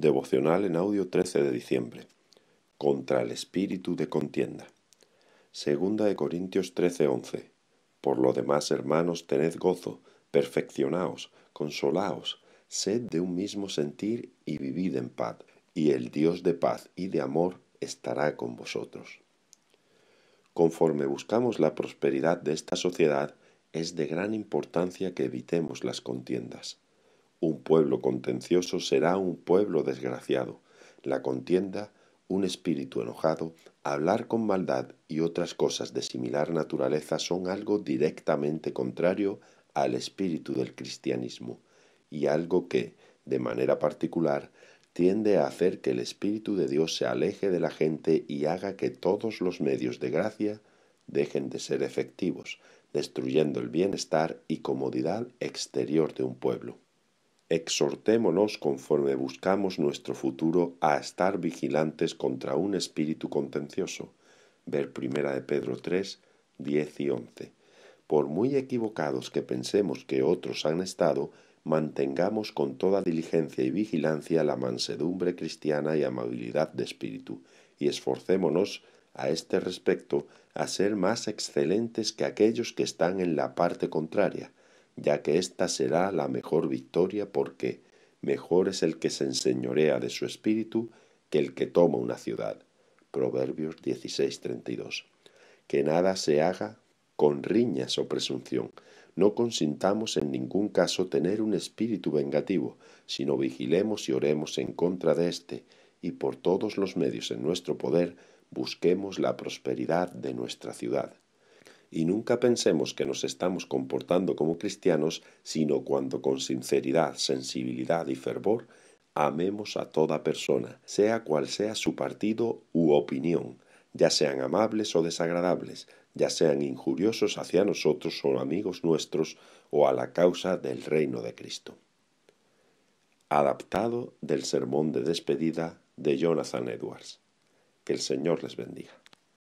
Devocional en audio 13 de diciembre. Contra el espíritu de contienda. Segunda de Corintios 13:11. Por lo demás, hermanos, tened gozo, perfeccionaos, consolaos, sed de un mismo sentir y vivid en paz, y el Dios de paz y de amor estará con vosotros. Conforme buscamos la prosperidad de esta sociedad, es de gran importancia que evitemos las contiendas. Un pueblo contencioso será un pueblo desgraciado. La contienda, un espíritu enojado, hablar con maldad y otras cosas de similar naturaleza son algo directamente contrario al espíritu del cristianismo y algo que, de manera particular, tiende a hacer que el Espíritu de Dios se aleje de la gente y haga que todos los medios de gracia dejen de ser efectivos, destruyendo el bienestar y comodidad exterior de un pueblo exhortémonos conforme buscamos nuestro futuro a estar vigilantes contra un espíritu contencioso. Ver 1 de Pedro 3, 10 y 11. Por muy equivocados que pensemos que otros han estado, mantengamos con toda diligencia y vigilancia la mansedumbre cristiana y amabilidad de espíritu, y esforcémonos a este respecto a ser más excelentes que aquellos que están en la parte contraria, ya que ésta será la mejor victoria porque mejor es el que se enseñorea de su espíritu que el que toma una ciudad. Proverbios 16:32. Que nada se haga con riñas o presunción. No consintamos en ningún caso tener un espíritu vengativo, sino vigilemos y oremos en contra de éste, y por todos los medios en nuestro poder busquemos la prosperidad de nuestra ciudad y nunca pensemos que nos estamos comportando como cristianos, sino cuando con sinceridad, sensibilidad y fervor amemos a toda persona, sea cual sea su partido u opinión, ya sean amables o desagradables, ya sean injuriosos hacia nosotros o amigos nuestros o a la causa del reino de Cristo. Adaptado del sermón de despedida de Jonathan Edwards. Que el Señor les bendiga.